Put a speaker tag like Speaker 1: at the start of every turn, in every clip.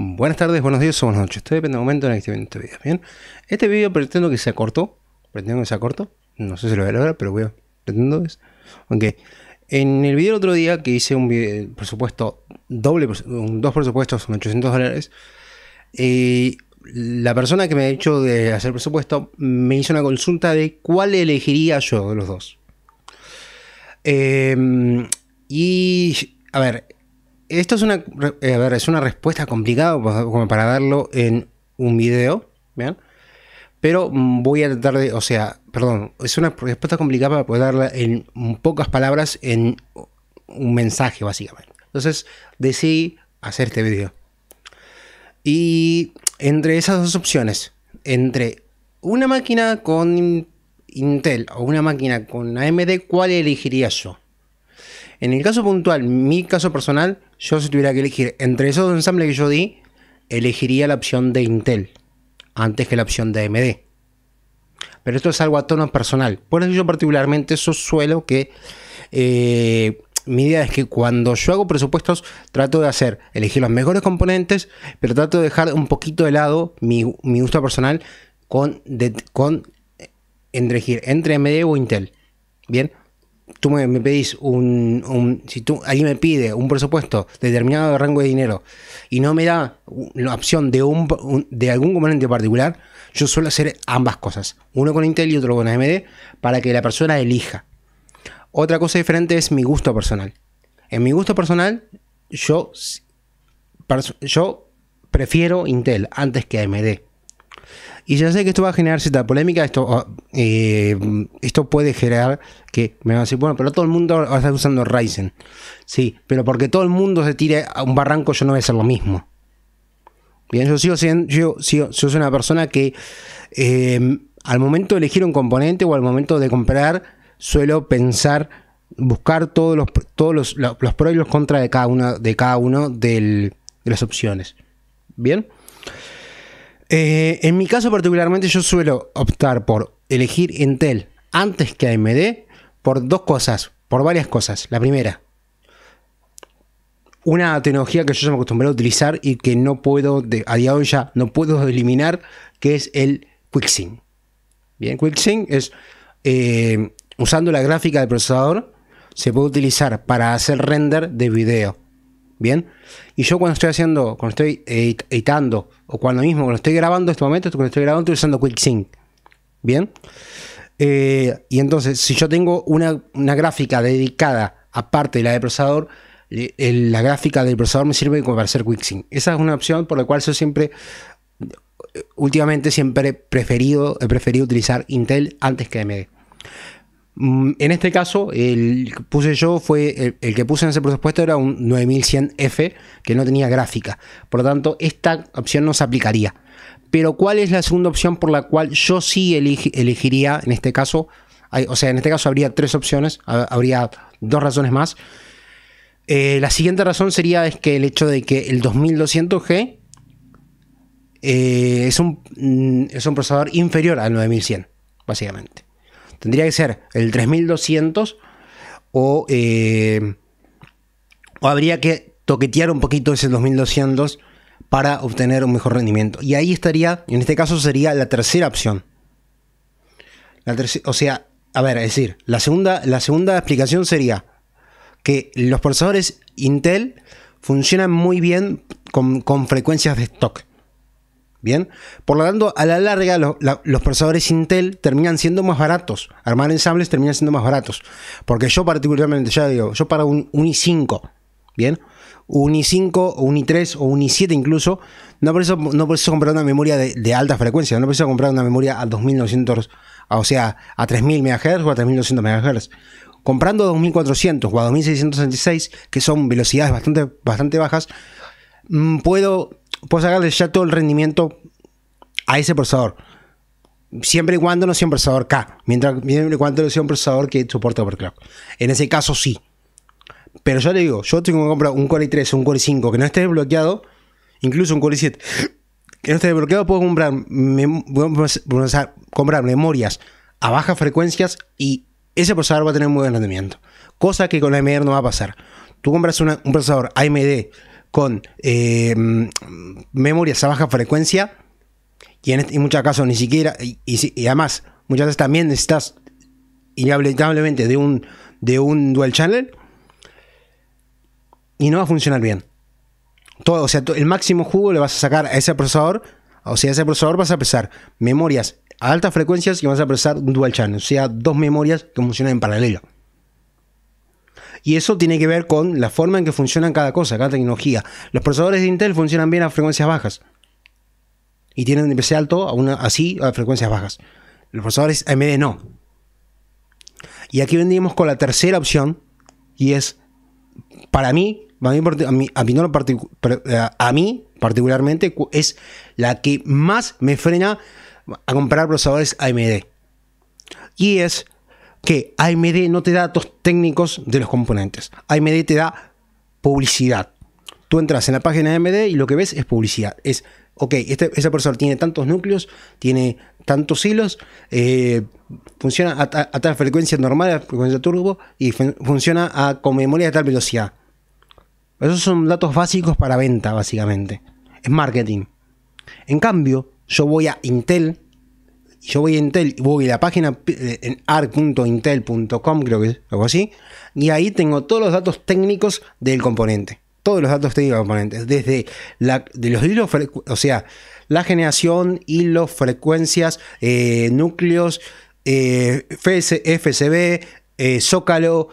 Speaker 1: Buenas tardes, buenos días o buenas noches. Estoy depende del momento en el que esté viendo este video. Bien, este video pretendo que sea corto. Pretendo que sea corto. No sé si lo voy a lograr, pero voy a. Pretendo es. Ok. En el video del otro día que hice un video, presupuesto doble, pues, dos presupuestos son 800 dólares, eh, la persona que me ha hecho de hacer presupuesto me hizo una consulta de cuál elegiría yo de los dos. Eh, y, a ver, esto es una, eh, es una respuesta complicada pues, como para darlo en un video, Pero voy a tratar de, o sea, perdón, es una respuesta complicada para poder darla en pocas palabras en un mensaje, básicamente. Entonces decidí hacer este video. Y entre esas dos opciones, entre una máquina con Intel o una máquina con AMD, ¿cuál elegiría yo? En el caso puntual, mi caso personal, yo si tuviera que elegir entre esos dos ensambles que yo di, elegiría la opción de Intel antes que la opción de AMD. Pero esto es algo a tono personal. Por eso yo particularmente eso suelo que... Eh, mi idea es que cuando yo hago presupuestos trato de hacer, elegir los mejores componentes, pero trato de dejar un poquito de lado mi, gusto personal con, de, con eh, entre AMD o Intel. Bien, tú me, pedís un, un, Si tú, alguien me pide un presupuesto de determinado rango de dinero y no me da la opción de, de algún componente particular, yo suelo hacer ambas cosas. Uno con Intel y otro con AMD para que la persona elija. Otra cosa diferente es mi gusto personal. En mi gusto personal, yo, yo prefiero Intel antes que AMD. Y ya sé que esto va a generar cierta polémica, esto, ah, eh, esto puede generar que me van a decir, bueno, pero todo el mundo va a estar usando Ryzen. Sí, pero porque todo el mundo se tire a un barranco, yo no voy a hacer lo mismo. Bien, yo sigo siendo, yo, soy una persona que em, al momento de elegir un componente o al momento de comprar, suelo pensar, buscar todos los, todos los, los, pros y los contras de cada uno, de cada uno de las opciones. Bien. Eh, en mi caso particularmente yo suelo optar por elegir Intel antes que AMD por dos cosas, por varias cosas. La primera, una tecnología que yo ya me acostumbré a utilizar y que no puedo, a día de hoy ya no puedo eliminar, que es el QuickSync. Bien, QuickSync es eh, usando la gráfica del procesador, se puede utilizar para hacer render de video ¿Bien? Y yo cuando estoy haciendo, cuando estoy editando, o cuando mismo, cuando estoy grabando en este momento, cuando estoy grabando, estoy usando QuickSync. ¿Bien? Eh, y entonces, si yo tengo una, gráfica dedicada, aparte de la del procesador, la gráfica del procesador me sirve como para hacer QuickSync. Esa es una opción por la cual yo siempre, últimamente, siempre he preferido, he preferido utilizar Intel antes que AMD. Mm, en este caso, el que puse yo fue, el, que puse en ese presupuesto era un 9100F que no tenía gráfica. Por lo tanto, esta opción no se aplicaría. Pero ¿cuál es la segunda opción por la cual yo sí elegiría, en este caso, o sea, en este caso habría tres opciones, habría dos razones más. Eh, la siguiente razón sería es que el hecho de que el 2200G eh, es, un, mm, es un procesador inferior al 9100, básicamente. Tendría que ser el 3200 eh, o, habría que toquetear un poquito ese 2200 para obtener un mejor rendimiento. Y ahí estaría, en este caso sería la tercera opción. La o sea, a ver, es decir, la segunda, la segunda explicación sería que los procesadores Intel funcionan muy bien con, con frecuencias de stock. Bien, por lo tanto, a la larga los procesadores Intel terminan siendo más baratos. Armar ensambles terminan siendo más baratos. Porque yo particularmente, ya digo, yo para un, i5, ¿bien? Un i5 o un i3 o un i7 incluso, no por eso, no comprar una memoria de, alta frecuencia, no preciso comprar una memoria a 2900, o sea, a 3000 MHz o a 3200 MHz. Comprando a 2400 o a 2666, que son velocidades bastante, bastante bajas, mm, puedo puedo sacarle ya todo el rendimiento a ese procesador. Siempre y cuando no sea un procesador K, mientras, siempre y cuando no sea un procesador que soporte overclock. En ese caso sí. Pero yo te digo, yo tengo que comprar un Core i3, un Core i5 que no esté desbloqueado, incluso un Core i7 que no esté desbloqueado, puedo comprar, comprar memorias a bajas frecuencias y ese procesador va a tener muy buen rendimiento. Cosa que con la AMD no va a pasar. Tú compras un procesador AMD con eh, memorias a baja frecuencia y en, este, muchos casos ni siquiera, y, además muchas veces también necesitas inevitablemente de un, de un dual channel y no va a funcionar bien. Todo, o sea, el máximo jugo le vas a sacar a ese procesador, o sea, a ese procesador vas a pesar memorias a altas frecuencias y vas a procesar un dual channel, o sea, dos memorias que funcionan en paralelo. Y eso tiene que ver con la forma en que funcionan cada cosa, cada tecnología. Los procesadores de Intel funcionan bien a frecuencias bajas. Y tienen un IPC alto, una así, a frecuencias bajas. Los procesadores AMD no. Y aquí vendríamos con la tercera opción, y es, para mí, a mí, a mí eh, particularmente, es la que más me frena a comprar procesadores AMD. Y es que AMD no te da datos técnicos de los componentes. AMD te da publicidad. Tú entras en la página de AMD y lo que ves es publicidad. Es, ok, este, esa persona tiene tantos núcleos, tiene tantos hilos, eh, funciona a, tal frecuencia normal, a frecuencia turbo, y funciona a, con memoria a tal velocidad. Esos son datos básicos para venta, básicamente. Es marketing. En cambio, yo voy a Intel yo voy a Intel, voy a la página eh, en arc.intel.com, creo que es algo así, y ahí tengo todos los datos técnicos del componente. Todos los datos técnicos del componente. Desde la, de los hilos, o sea, la generación, hilos, frecuencias, eh, núcleos, eh, FCB, eh, zócalo,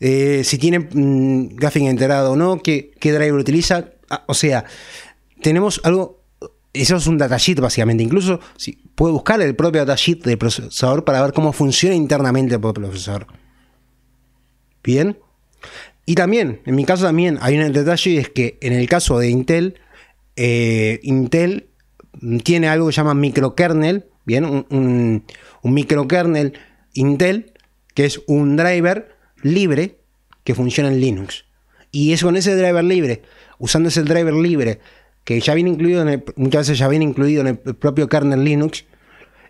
Speaker 1: si tiene mmm, enterado o no, qué, qué driver utiliza. Ah, o sea, tenemos algo eso es un datasheet básicamente. Incluso si puede buscar el propio datasheet del procesador para ver cómo funciona internamente el procesador. Bien. Y también, en mi caso también hay un detalle y es que en el caso de Intel, eh, Intel tiene algo que se llama microkernel, bien, un, microkernel Intel, que es un driver libre que funciona en Linux. Y es con ese driver libre, usando ese driver libre que ya viene incluido, en muchas veces ya viene incluido en el propio kernel Linux,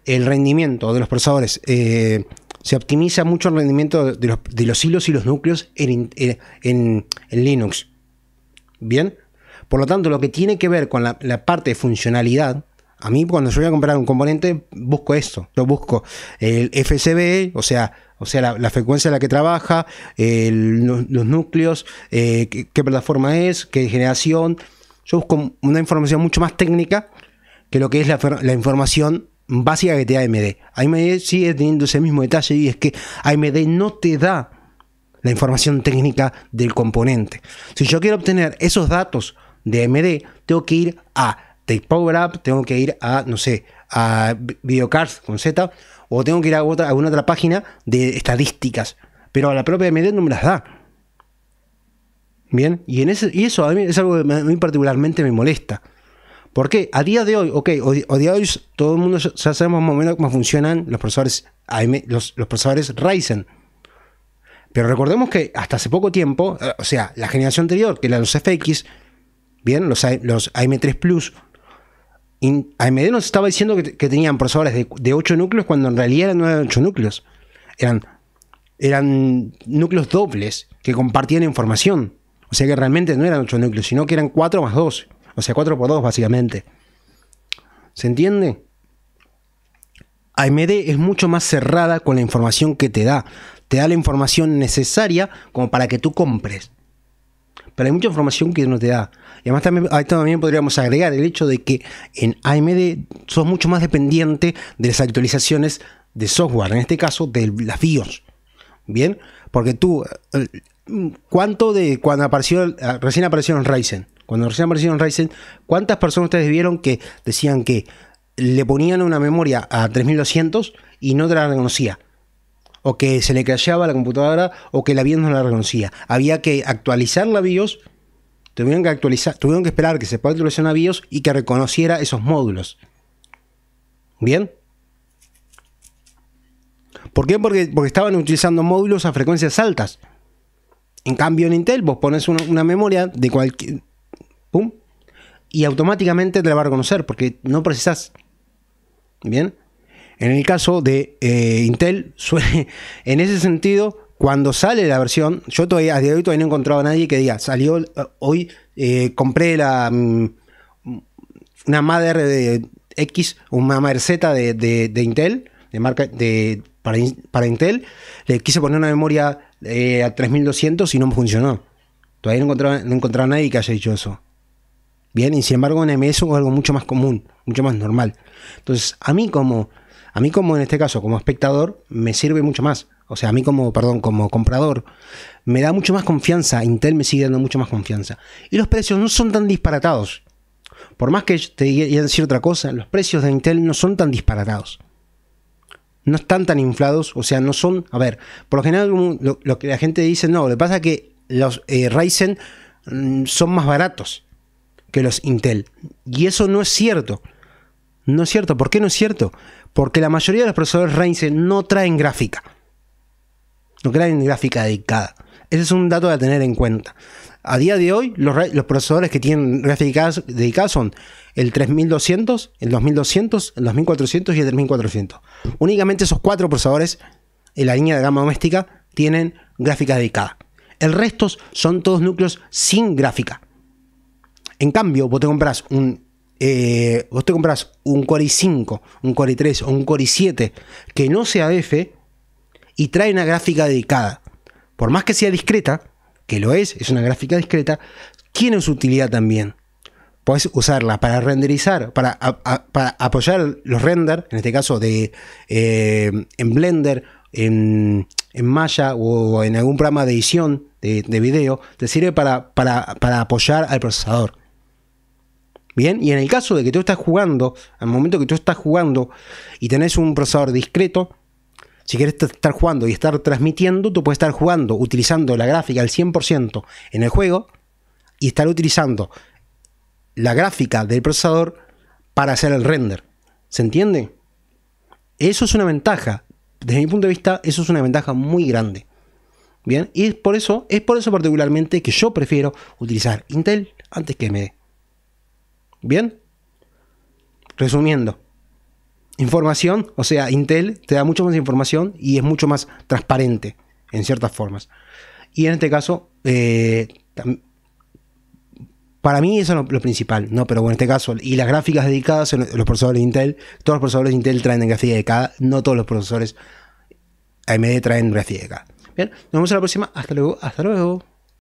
Speaker 1: el rendimiento de los procesadores. Eh, se optimiza mucho el rendimiento de los, hilos y los núcleos eh, en, en, Linux. Bien, por lo tanto, lo que tiene que ver con la, parte de funcionalidad, a mí cuando yo voy a comprar un componente, busco esto. Yo busco el FCB, o sea, o sea la, frecuencia en la que trabaja, los, núcleos, eh, qué plataforma es, qué generación, yo busco una información mucho más técnica que lo que es la, información básica que te da AMD. AMD sigue teniendo ese mismo detalle y es que AMD no te da la información técnica del componente. Si yo quiero obtener esos datos de AMD, tengo que ir a Up, tengo que ir a, no sé, a Videocards con Z, o tengo que ir a, a alguna otra página de estadísticas. Pero a la propia AMD no me las da. Bien, y, en ese, y eso a mí es algo que a mí particularmente me molesta. Porque a día de hoy, ok, a día de hoy todo el mundo ya sabemos más o menos cómo funcionan los procesadores los, los procesadores Ryzen. Pero recordemos que hasta hace poco tiempo, eh, o sea, la generación anterior, que eran los FX, bien, los, los AM3 Plus, AMD nos estaba diciendo que, tenían procesadores de, de, 8 núcleos cuando en realidad no eran 8 núcleos. Eran, eran núcleos dobles que compartían información. O sea que realmente no eran 8 núcleos, sino que eran 4 más 2. O sea, 4 por 2 básicamente. ¿Se entiende? AMD es mucho más cerrada con la información que te da. Te da la información necesaria como para que tú compres. Pero hay mucha información que no te da. Y además también, también podríamos agregar el hecho de que en AMD sos mucho más dependiente de las actualizaciones de software, en este caso de las BIOS. Bien, porque tú, ¿Cuánto de cuando apareció, ah, recién aparecieron Ryzen? Cuando recién aparecieron Ryzen, ¿cuántas personas ustedes vieron que decían que le ponían una memoria a 3200 y no te la reconocía? O que se le callaba la computadora o que la BIOS no la reconocía. Había que actualizar la BIOS, tuvieron que, actualizar, tuvieron que esperar que se pueda actualizar una BIOS y que reconociera esos módulos. ¿Bien? ¿Por qué? Porque, porque estaban utilizando módulos a frecuencias altas. En cambio, en Intel, vos pones una, memoria de cualquier. ¡Pum! Y automáticamente te la va a reconocer porque no precisas. Bien. En el caso de eh, Intel, suele, en ese sentido, cuando sale la versión, yo todavía, a de hoy todavía no he encontrado a nadie que diga, salió eh, hoy, eh, compré la mm, una madre de X, una madre Z de, de, Intel, de marca de, para, para, Intel, le quise poner una memoria eh, a 3200 y no funcionó. Todavía no encontraba, no encontraba nadie que haya dicho eso. Bien, y sin embargo en MS es algo mucho más común, mucho más normal. Entonces, a mí como, a mí como en este caso, como espectador, me sirve mucho más. O sea, a mí como, perdón, como comprador, me da mucho más confianza. Intel me sigue dando mucho más confianza. Y los precios no son tan disparatados. Por más que te diga otra cosa, los precios de Intel no son tan disparatados no están tan inflados, o sea, no son, a ver, por lo general lo, que la gente dice, no, lo que pasa es que los eh, Ryzen mm, son más baratos que los Intel. Y eso no es cierto. No es cierto. ¿Por qué no es cierto? Porque la mayoría de los procesadores Ryzen no traen gráfica. No traen gráfica dedicada. Ese es un dato a tener en cuenta. A día de hoy, los, procesadores que tienen gráfica dedicadas son el 3200, el 2200, el 2400 y el 3400. Únicamente esos cuatro procesadores en la línea de gama doméstica tienen gráfica dedicada. El resto son todos núcleos sin gráfica. En cambio, vos te compras un. Eh, vos te compras un Core i5, un Core i3 o un Core i7 que no sea F y trae una gráfica dedicada. Por más que sea discreta, que lo es, es una gráfica discreta, tiene su utilidad también. puedes usarla para renderizar, para, para apoyar los render, en este caso de, eh, en Blender, en, Maya o, en algún programa de edición de, de video, te sirve para, para, para apoyar al procesador. Bien, y en el caso de que tú estás jugando, al momento que tú estás jugando y tenés un procesador discreto, si quieres estar jugando y estar transmitiendo, tú puedes estar jugando utilizando la gráfica al 100% en el juego y estar utilizando la gráfica del procesador para hacer el render. ¿Se entiende? Eso es una ventaja. Desde mi punto de vista, eso es una ventaja muy grande. Bien, y es por eso, es por eso particularmente que yo prefiero utilizar Intel antes que AMD. Bien, resumiendo, información, o sea, Intel te da mucho más información y es mucho más transparente en ciertas formas. Y en este caso, eh, para mí eso es lo, principal, ¿no? Pero bueno, en este caso, y las gráficas dedicadas, los procesadores Intel, todos los procesadores Intel traen en de cada, no todos los procesadores AMD traen gráfica dedicada. Bien, nos vemos en la próxima, hasta luego, hasta luego.